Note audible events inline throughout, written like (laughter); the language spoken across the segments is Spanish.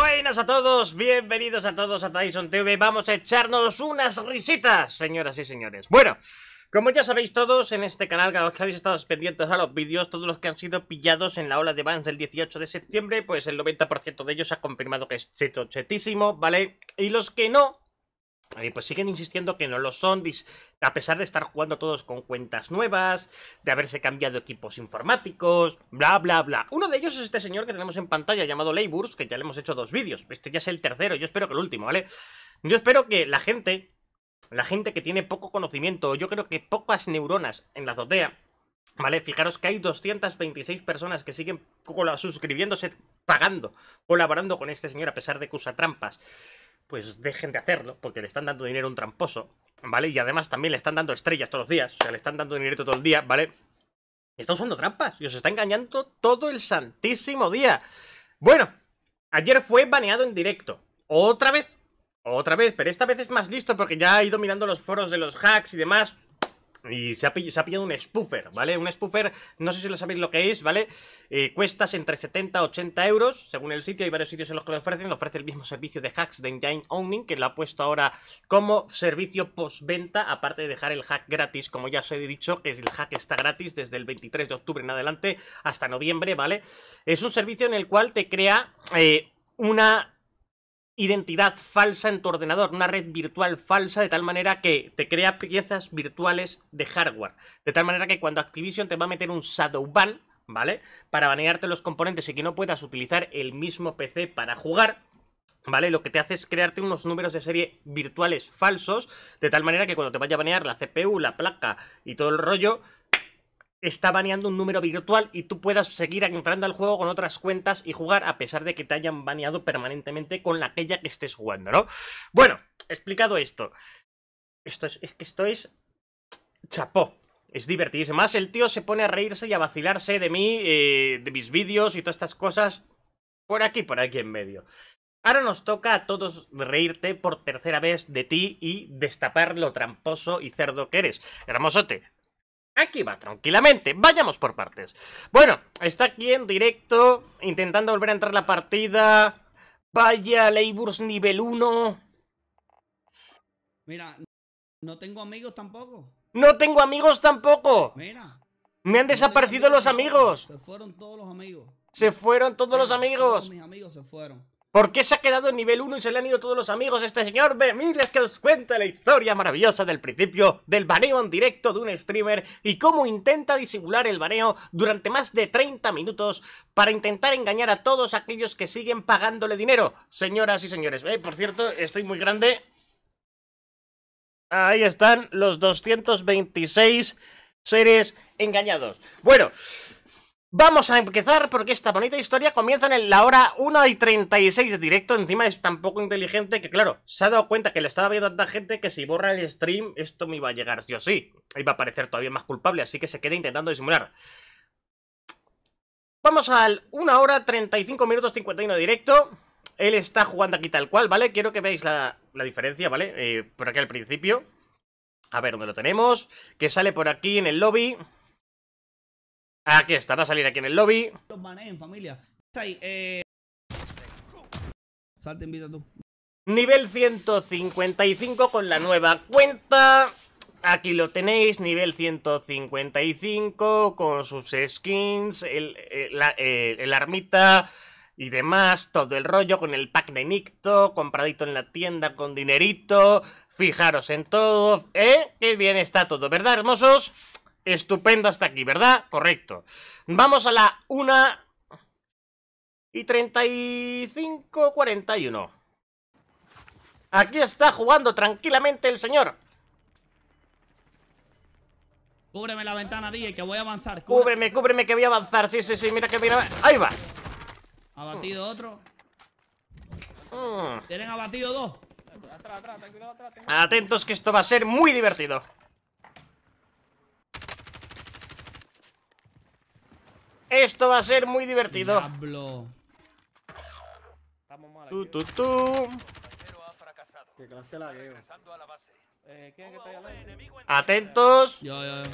Buenas a todos, bienvenidos a todos a Tyson TV Vamos a echarnos unas risitas, señoras y señores Bueno, como ya sabéis todos, en este canal, cada que habéis estado pendientes a los vídeos, todos los que han sido pillados en la ola de bans del 18 de septiembre, pues el 90% de ellos ha confirmado que es cheto chetísimo, ¿vale? Y los que no, pues siguen insistiendo que no lo son, a pesar de estar jugando todos con cuentas nuevas, de haberse cambiado equipos informáticos, bla, bla, bla. Uno de ellos es este señor que tenemos en pantalla llamado Leiburs, que ya le hemos hecho dos vídeos. Este ya es el tercero, yo espero que el último, ¿vale? Yo espero que la gente, la gente que tiene poco conocimiento, yo creo que pocas neuronas en la azotea, ¿Vale? Fijaros que hay 226 personas que siguen suscribiéndose, pagando, colaborando con este señor a pesar de que usa trampas pues dejen de hacerlo, porque le están dando dinero a un tramposo, ¿vale? Y además también le están dando estrellas todos los días, o sea, le están dando dinero todo el día, ¿vale? Está usando trampas y os está engañando todo el santísimo día. Bueno, ayer fue baneado en directo. Otra vez. Otra vez, pero esta vez es más listo porque ya ha ido mirando los foros de los hacks y demás. Y se ha, pillado un spoofer, ¿vale? Un spoofer, no sé si lo sabéis lo que es, ¿vale? Eh, cuestas entre 70 80 euros, según el sitio. Hay varios sitios en los que lo ofrecen. Lo ofrece el mismo servicio de hacks de Engine Owning, que lo ha puesto ahora como servicio postventa, aparte de dejar el hack gratis. Como ya os he dicho, que el hack está gratis desde el 23 de octubre en adelante hasta noviembre, ¿vale? Es un servicio en el cual te crea eh, una identidad falsa en tu ordenador, una red virtual falsa, de tal manera que te crea piezas virtuales de hardware. De tal manera que cuando Activision te va a meter un shadow ban, ¿vale? Para banearte los componentes y que no puedas utilizar el mismo PC para jugar, ¿Vale? Lo que te hace es crearte unos números de serie virtuales falsos, de tal manera que cuando te vaya a banear la CPU, la placa y todo el rollo, está baneando un número virtual y tú puedas seguir entrando al juego con otras cuentas y jugar a pesar de que te hayan baneado permanentemente con la que estés jugando, ¿no? Bueno, explicado esto. Esto es, es que esto es chapó. Es divertidísimo. Más el tío se pone a reírse y a vacilarse de mí, eh, de mis vídeos y todas estas cosas. Por aquí, por aquí en medio. Ahora nos toca a todos reírte por tercera vez de ti y destapar lo tramposo y cerdo que eres. Hermosote, Aquí va tranquilamente, vayamos por partes Bueno, está aquí en directo Intentando volver a entrar la partida Vaya, Leiburs nivel 1 Mira, no tengo amigos tampoco ¡No tengo amigos tampoco! Mira ¡Me han desaparecido los amigos! Se fueron todos los amigos Se fueron todos los amigos mis amigos se fueron ¿Por qué se ha quedado en nivel 1 y se le han ido todos los amigos este señor? Ve, mira, es que os cuenta la historia maravillosa del principio del baneo en directo de un streamer y cómo intenta disimular el baneo durante más de 30 minutos para intentar engañar a todos aquellos que siguen pagándole dinero. Señoras y señores, eh, por cierto, estoy muy grande. Ahí están los 226 seres engañados. Bueno... Vamos a empezar porque esta bonita historia comienza en la hora 1 y 36 directo. Encima es tan poco inteligente que, claro, se ha dado cuenta que le estaba viendo tanta gente que si borra el stream, esto me iba a llegar sí o sí. Iba a parecer todavía más culpable, así que se queda intentando disimular. Vamos al 1 hora 35 minutos 51 directo. Él está jugando aquí tal cual, ¿vale? Quiero que veáis la, diferencia, ¿vale? Eh, por aquí al principio. A ver dónde lo tenemos. Que sale por aquí en el lobby. Aquí está, va a salir aquí en el lobby. Los familia. Eh. Nivel 155 con la nueva cuenta. Aquí lo tenéis, nivel 155 con sus skins, eh, eh, el, armita y demás, todo el rollo con el pack de Nicto, compradito en la tienda con dinerito, fijaros en todo, ¿eh? Qué bien está todo, ¿verdad, hermosos? Estupendo hasta aquí, ¿verdad? Correcto. Vamos a la 1 y 35, 41. Aquí está jugando tranquilamente el señor. Cúbreme la ventana, DJ, que voy a avanzar. Cúbreme, cúbreme, que voy a avanzar. Sí, sí, sí, mira que mira. Ahí va. Abatido otro. Mm. Tienen abatido dos. Atentos que esto va a ser muy divertido. Esto va a ser muy divertido. Diablo. Tú, tú, ¿eh? tú. Que clase la veo. Eh, ¿quién que pega Atentos. Yo, yo, yo.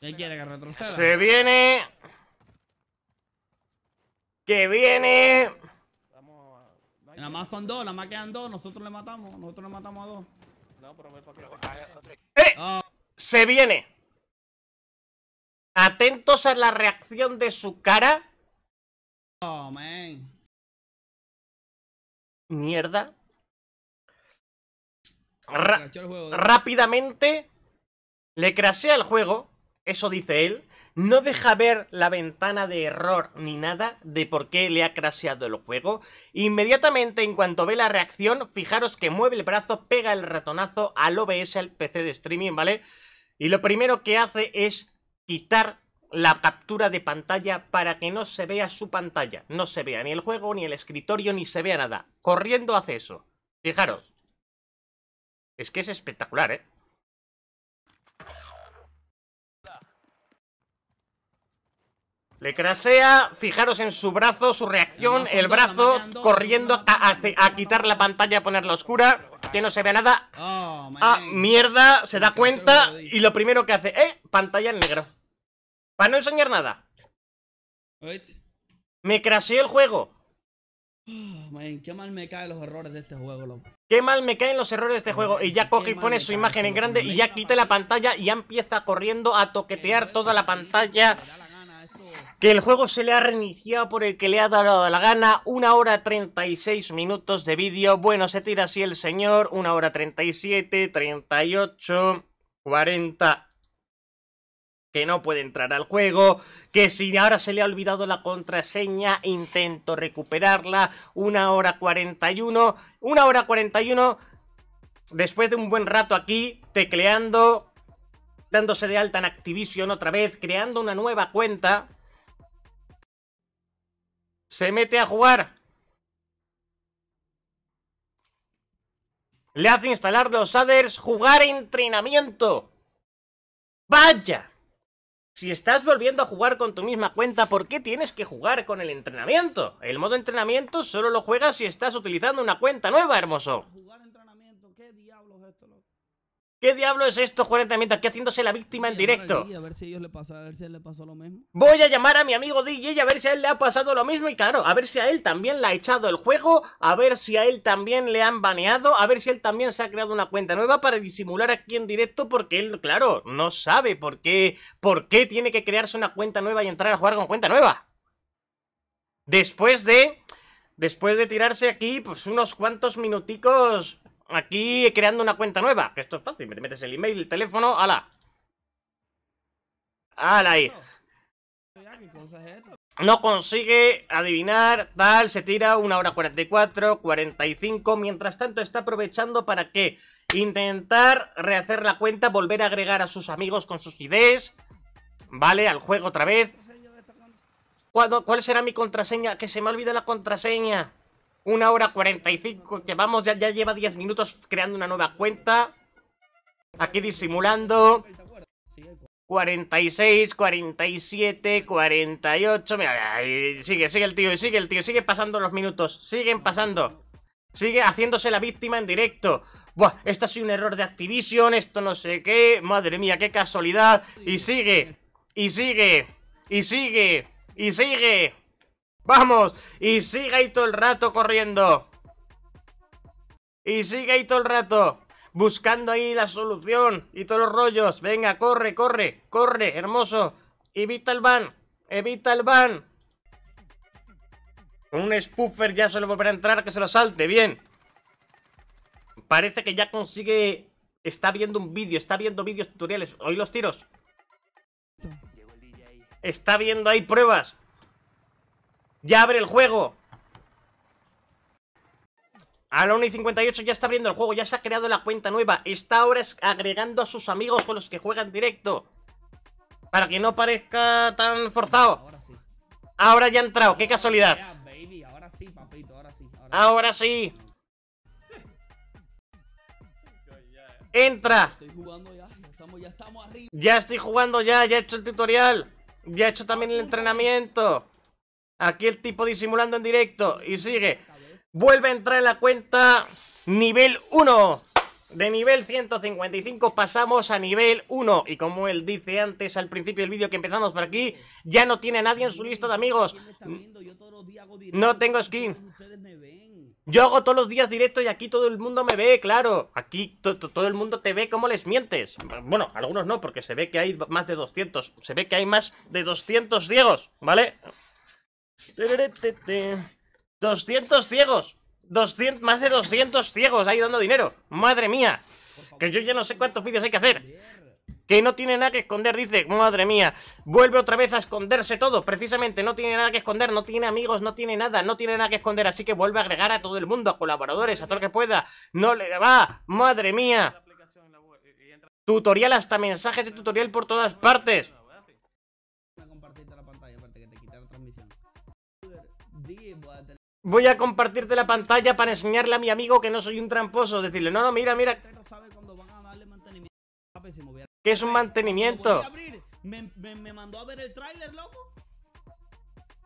¿Qué quiere que retroceda? Se viene. Que viene. Nada más son dos, nada más quedan dos. Nosotros le matamos. Nosotros le matamos a dos. No, pero me para que. ¡Eh! Oh. Se viene. Atentos a la reacción de su cara. Oh, man. Mierda. Eh. rápidamente le crashea el juego, eso dice él. No deja ver la ventana de error ni nada de por qué le ha crasheado el juego. Inmediatamente, en cuanto ve la reacción, fijaros que mueve el brazo, pega el ratonazo al OBS, al PC de streaming, ¿vale? Y lo primero que hace es quitar la captura de pantalla para que no se vea su pantalla. No se vea ni el juego, ni el escritorio, ni se vea nada. Corriendo hace eso. Fijaros. Es que es espectacular, ¿eh? Le crasea, fijaros en su brazo, su reacción, el brazo, corriendo a, quitar la pantalla, a ponerla oscura, que no se vea nada. Oh, ah, mierda, se da cuenta y lo primero que hace, eh, pantalla en negro. Para no enseñar nada. Me crasheó el juego. Oh, qué mal me caen los errores de este juego, loco. Qué mal me caen los errores de este juego. Y ya coge y pone su imagen en grande y ya quita la pantalla y ya empieza corriendo a toquetear toda la pantalla. Que el juego se le ha reiniciado por el que le ha dado la gana. Una hora 36 minutos de vídeo. Bueno, se tira así el señor. Una hora 37, 38, 40 que no puede entrar al juego, que si ahora se le ha olvidado la contraseña, intento recuperarla, una hora 41, una hora 41, después de un buen rato aquí, tecleando, dándose de alta en Activision otra vez, creando una nueva cuenta, se mete a jugar. Le hace instalar los adders, jugar entrenamiento. ¡Vaya! Si estás volviendo a jugar con tu misma cuenta, ¿por qué tienes que jugar con el entrenamiento? El modo entrenamiento solo lo juegas si estás utilizando una cuenta nueva, hermoso. ¿Qué diablos es esto, ¿Qué diablo es esto, Juanita Entrenamiento? Aquí haciéndose la víctima en directo. Voy a llamar a mi amigo DJ a ver si a él le ha pasado lo mismo. Y claro, a ver si a él también le ha echado el juego, a ver si a él también le han baneado, a ver si él también se ha creado una cuenta nueva para disimular aquí en directo porque él, claro, no sabe por qué, por qué tiene que crearse una cuenta nueva y entrar a jugar con cuenta nueva. Después de después de tirarse aquí pues unos cuantos minuticos Aquí creando una cuenta nueva. esto es fácil. me metes el email, el teléfono, ala. ¡Hala ahí. No consigue adivinar, tal, se tira una hora 44, 45. Mientras tanto está aprovechando para que intentar rehacer la cuenta, volver a agregar a sus amigos con sus ideas, ¿vale? Al juego otra vez. ¿Cuál será mi contraseña? Que se me olvida la contraseña. Una hora 45 que vamos, ya, lleva 10 minutos creando una nueva cuenta. Aquí disimulando. 46, 47, 48. sigue, sigue el tío, sigue el tío, sigue pasando los minutos, siguen pasando. Sigue haciéndose la víctima en directo. Buah, esto ha sido un error de Activision, esto no sé qué. Madre mía, qué casualidad. Y sigue, y sigue, y sigue, y sigue. ¡Vamos! Y sigue ahí todo el rato corriendo. Y sigue ahí todo el rato. Buscando ahí la solución y todos los rollos. Venga, corre, corre, corre, hermoso. Evita el van. Evita el van. Con un spoofer ya se lo volverá a entrar, que se lo salte, bien. Parece que ya consigue... Está viendo un vídeo, está viendo vídeos tutoriales. Oí los tiros. Está viendo ahí pruebas. ¡Ya abre el juego! A la y 58 ya está abriendo el juego, ya se ha creado la cuenta nueva. Está ahora agregando a sus amigos con los que juegan directo. Para que no parezca tan forzado. Ahora, sí. ahora ya ha entrado, qué casualidad. Ahora sí, ahora sí. ¡Entra! ya, Ya estoy jugando ya, ya he hecho el tutorial. Ya he hecho también el entrenamiento. Aquí el tipo disimulando en directo y sigue. Vuelve a entrar en la cuenta nivel 1. De nivel 155 pasamos a nivel 1 Y como él dice antes al principio del vídeo que empezamos por aquí Ya no tiene nadie en su lista de amigos No tengo skin Yo hago todos los días directo y aquí todo el mundo me ve, claro Aquí todo el mundo te ve como les mientes Bueno, algunos no, porque se ve que hay más de 200 Se ve que hay más de 200 ciegos, ¿vale? 200 ciegos. 200, más de 200 ciegos ahí dando dinero. Madre mía. Que yo ya no sé cuántos vídeos hay que hacer. Que no tiene nada que esconder, dice. Madre mía. Vuelve otra vez a esconderse todo. Precisamente, no tiene nada que esconder. No tiene amigos, no tiene nada. No tiene nada que esconder. Así que vuelve a agregar a todo el mundo, a colaboradores, a todo lo que pueda. No le va. Madre mía. Tutorial hasta mensajes de tutorial por todas partes. voy a compartirte la pantalla para enseñarle a mi amigo que no soy un tramposo. Decirle, no, mira, mira. Que es un mantenimiento. Me, mandó a ver el tráiler, loco.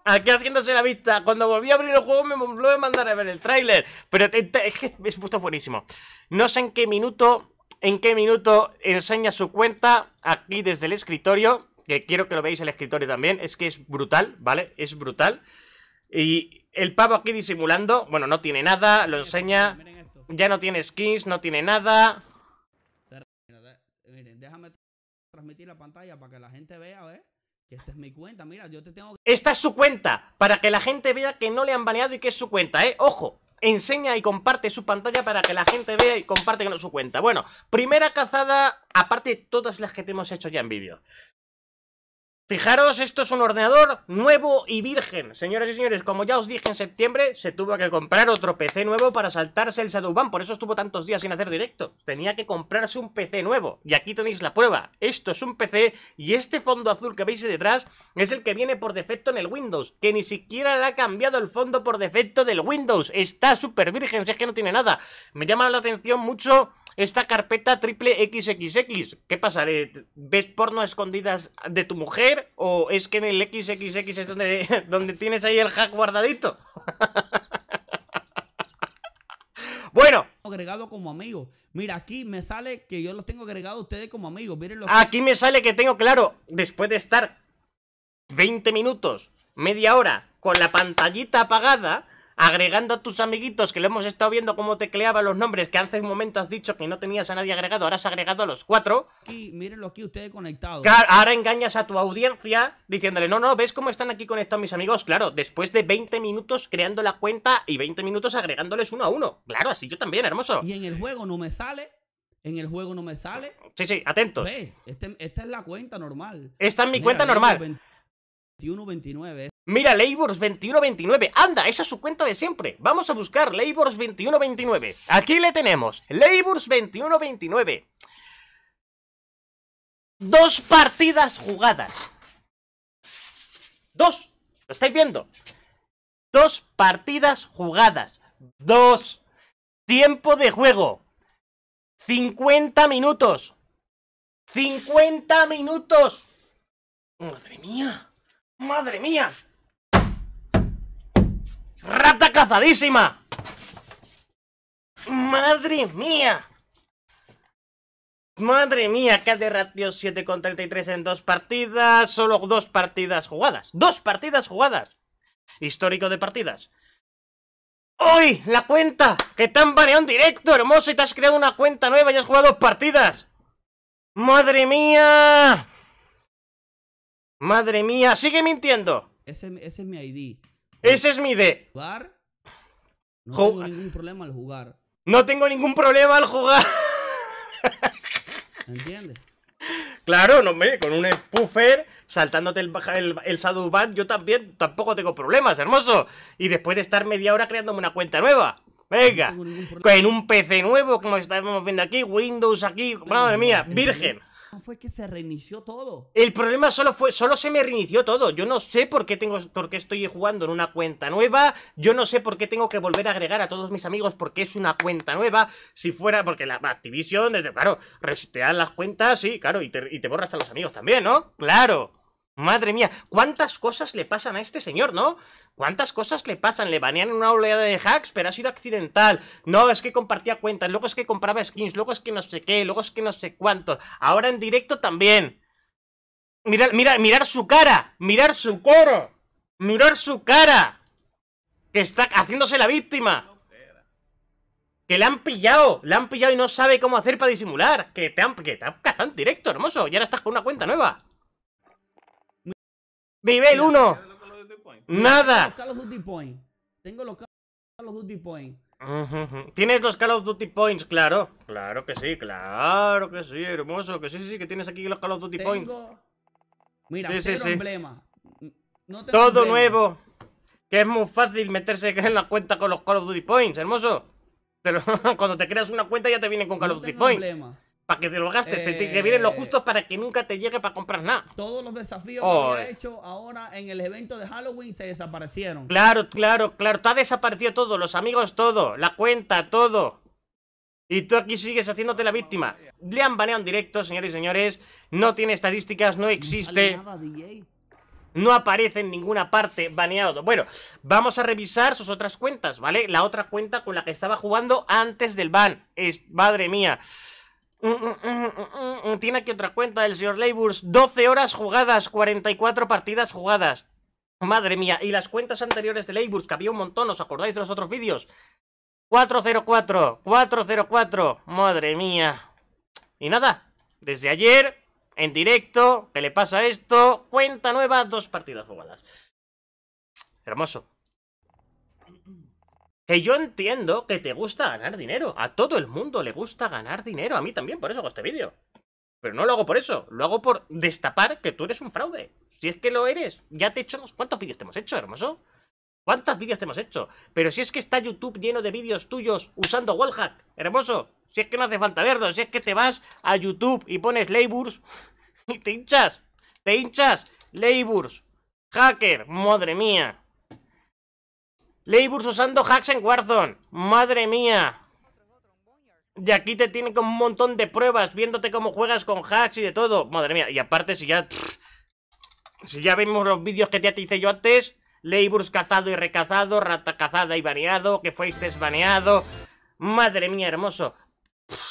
Aquí haciéndose la vista. Cuando volví a abrir el juego me volvió a mandar a ver el tráiler. Pero es que es puesto buenísimo. No sé en qué minuto, en qué minuto enseña su cuenta aquí desde el escritorio. Que quiero que lo veáis el escritorio también. Es que es brutal, ¿vale? Es brutal. Y el pavo aquí disimulando. Bueno, no tiene nada, lo enseña. Ya no tiene skins, no tiene nada. pantalla para que la gente vea, esta es Esta es su cuenta, para que la gente vea que no le han baneado y que es su cuenta, ¿eh? ¡Ojo! Enseña y comparte su pantalla para que la gente vea y comparte que es su cuenta. Bueno, primera cazada, aparte de todas las que te hemos hecho ya en vídeo. Fijaros, esto es un ordenador nuevo y virgen. Señoras y señores, como ya os dije en septiembre, se tuvo que comprar otro PC nuevo para saltarse el Shadowban. Por eso estuvo tantos días sin hacer directo. Tenía que comprarse un PC nuevo. Y aquí tenéis la prueba. Esto es un PC y este fondo azul que veis detrás es el que viene por defecto en el Windows. Que ni siquiera le ha cambiado el fondo por defecto del Windows. Está súper virgen, si es que no tiene nada. Me llama la atención mucho esta carpeta triple XXX. ¿Qué pasaré? ¿Ves porno escondidas de tu mujer? ¿O es que en el XXX es (laughs) donde, tienes ahí el hack guardadito? (laughs) bueno. Agregado como amigo. Mira, aquí me sale que yo los tengo agregados ustedes como amigos. aquí me sale que tengo, claro, después de estar 20 minutos, media hora, con la pantallita apagada agregando a tus amiguitos, que lo hemos estado viendo cómo tecleaba los nombres, que hace un momento has dicho que no tenías a nadie agregado, ahora has agregado a los cuatro. Aquí, mírenlo aquí, ustedes conectados. Claro, ahora engañas a tu audiencia diciéndole, no, no, ¿ves cómo están aquí conectados mis amigos? Claro, después de 20 minutos creando la cuenta y 20 minutos agregándoles uno a uno. Claro, así yo también, hermoso. Y en el juego no me sale... En el juego no me sale. Sí, sí, atentos. Ve, este, esta es la cuenta normal. Esta es mi cuenta normal. 21-29. Mira, labors 2129 anda, esa es su cuenta de siempre Vamos a buscar labors 2129 Aquí le tenemos, 21 2129 Dos partidas jugadas Dos, lo estáis viendo Dos partidas jugadas Dos Tiempo de juego 50 minutos 50 minutos Madre mía Madre mía ¡Rata cazadísima! ¡Madre mía! Madre mía, treinta ratio 7,33 en dos partidas, solo dos partidas jugadas. ¡Dos partidas jugadas! Histórico de partidas. ¡Hoy! ¡La cuenta! ¡Qué tan han directo, hermoso! Y te has creado una cuenta nueva y has jugado dos partidas. ¡Madre mía! ¡Madre mía! ¡Sigue mintiendo! Ese, ese es mi ID. Ese es mi idea. No tengo ningún problema al jugar. No tengo ningún problema al jugar. ¿Entiendes? Claro, no, hombre, con un spoofer, saltándote el, el, el yo también tampoco tengo problemas, hermoso. Y después de estar media hora creándome una cuenta nueva. Venga, con en un PC nuevo, como estamos viendo aquí, Windows aquí, madre mía, virgen. Ah, fue que se reinició todo. El problema solo fue, solo se me reinició todo. Yo no sé por qué tengo, por qué estoy jugando en una cuenta nueva. Yo no sé por qué tengo que volver a agregar a todos mis amigos porque es una cuenta nueva. Si fuera porque la Activision, desde claro, resetear las cuentas, sí, claro, y te, y te borra hasta los amigos también, ¿no? Claro. Madre mía, cuántas cosas le pasan a este señor, ¿no? ¿Cuántas cosas le pasan? Le banean una oleada de hacks, pero ha sido accidental. No, es que compartía cuentas, luego es que compraba skins, luego es que no sé qué, luego es que no sé cuánto. Ahora en directo también. Mirar, su cara, mirar su coro, mirar su cara. Que está haciéndose la víctima. Que le han pillado, le han pillado y no sabe cómo hacer para disimular. Que te han, que te han cazado en directo, hermoso. Y ahora estás con una cuenta nueva. Vive el 1. Nada. Tengo los Call of Duty Points. Tienes los Call of Duty Points, claro. Claro que sí, claro que sí, hermoso. Que sí, sí, que tienes aquí los Call of Duty Points. Mira, sí, sí, sí. No Todo nuevo. Que es muy fácil meterse (laughs) en la cuenta con los Call of Duty Points, hermoso. (laughs) cuando te creas una cuenta ya te vienen con Call of Duty Points que te lo gastes. te, vienen los eh. justos para que nunca te llegue para comprar nada. Todos los desafíos que he hecho ahora en el evento de Halloween se desaparecieron. Claro, claro, claro. Te ha desaparecido todo. Los amigos, todo. La cuenta, todo. Y tú aquí sigues haciéndote la víctima. Le han baneado en directo, señores y señores. No tiene estadísticas, no existe. No, aparece en ninguna parte baneado. Bueno, vamos a revisar sus otras cuentas, ¿vale? La otra cuenta con la que estaba jugando antes del ban. Es, madre mía. Mm, mm, mm, Tiene aquí otra cuenta el señor Leiburs. 12 horas jugadas, 44 partidas jugadas. Madre mía, y las cuentas anteriores de Leiburs, que había un montón, ¿os acordáis de los otros vídeos? 404, 404, madre mía. Y nada, desde ayer, en directo, ¿qué le pasa esto? Cuenta nueva, dos partidas jugadas. Hermoso. Que yo entiendo que te gusta ganar dinero. A todo el mundo le gusta ganar dinero. A mí también, por eso hago este vídeo. Pero no lo hago por eso. Lo hago por destapar que tú eres un fraude. Si es que lo eres. Ya te he hecho... ¿Cuántos vídeos te hemos hecho, hermoso? ¿Cuántos vídeos te hemos hecho? Pero si es que está YouTube lleno de vídeos tuyos usando wallhack. Hermoso. Si es que no hace falta verlo. Si es que te vas a YouTube y pones Labors (laughs) y te hinchas. Te hinchas. Labors. Hacker. Madre mía. Leiburs usando hacks en Warzone. Madre mía. Y aquí te tienen con un montón de pruebas, viéndote cómo juegas con hacks y de todo. Madre mía, y aparte si ya... si ya vimos los vídeos que ya te hice yo antes, Leiburs cazado y recazado, rata cazada y baneado, que fuiste baneado. Madre mía, hermoso.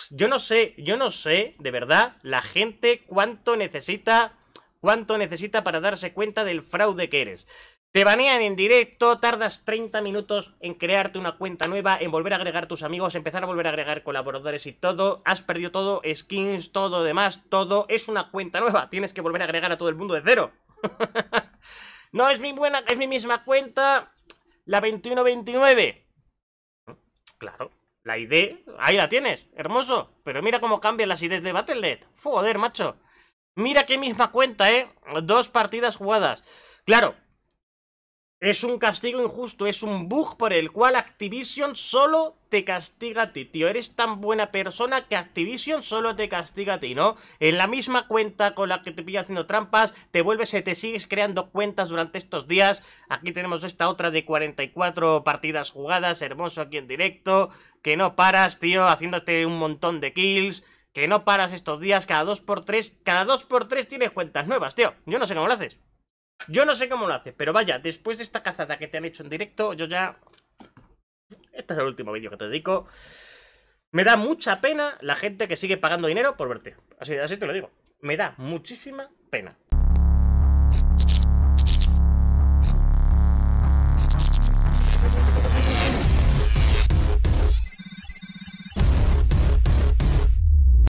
yo no sé, yo no sé, de verdad, la gente cuánto necesita, cuánto necesita para darse cuenta del fraude que eres. Te banean en directo, tardas 30 minutos en crearte una cuenta nueva, en volver a agregar tus amigos, empezar a volver a agregar colaboradores y todo. Has perdido todo, skins, todo demás, todo. Es una cuenta nueva, tienes que volver a agregar a todo el mundo de cero. (laughs) no, es mi, buena, es mi misma cuenta, la 2129. Claro, la ID, ahí la tienes, hermoso. Pero mira cómo cambian las IDs de Battle.net. Joder, macho. Mira qué misma cuenta, ¿eh? Dos partidas jugadas. Claro, es un castigo injusto, es un bug por el cual Activision solo te castiga a ti, tío. Eres tan buena persona que Activision solo te castiga a ti, ¿no? En la misma cuenta con la que te pilla haciendo trampas, te vuelves, eh, te sigues creando cuentas durante estos días. Aquí tenemos esta otra de 44 partidas jugadas, hermoso aquí en directo. Que no paras, tío, haciéndote un montón de kills. Que no paras estos días, cada 2x3, cada 2x3 tienes cuentas nuevas, tío. Yo no sé cómo lo haces. Yo no sé cómo lo hace, pero vaya, después de esta cazada que te han hecho en directo, yo ya... Este es el último vídeo que te dedico. Me da mucha pena la gente que sigue pagando dinero por verte. Así, así te lo digo. Me da muchísima pena.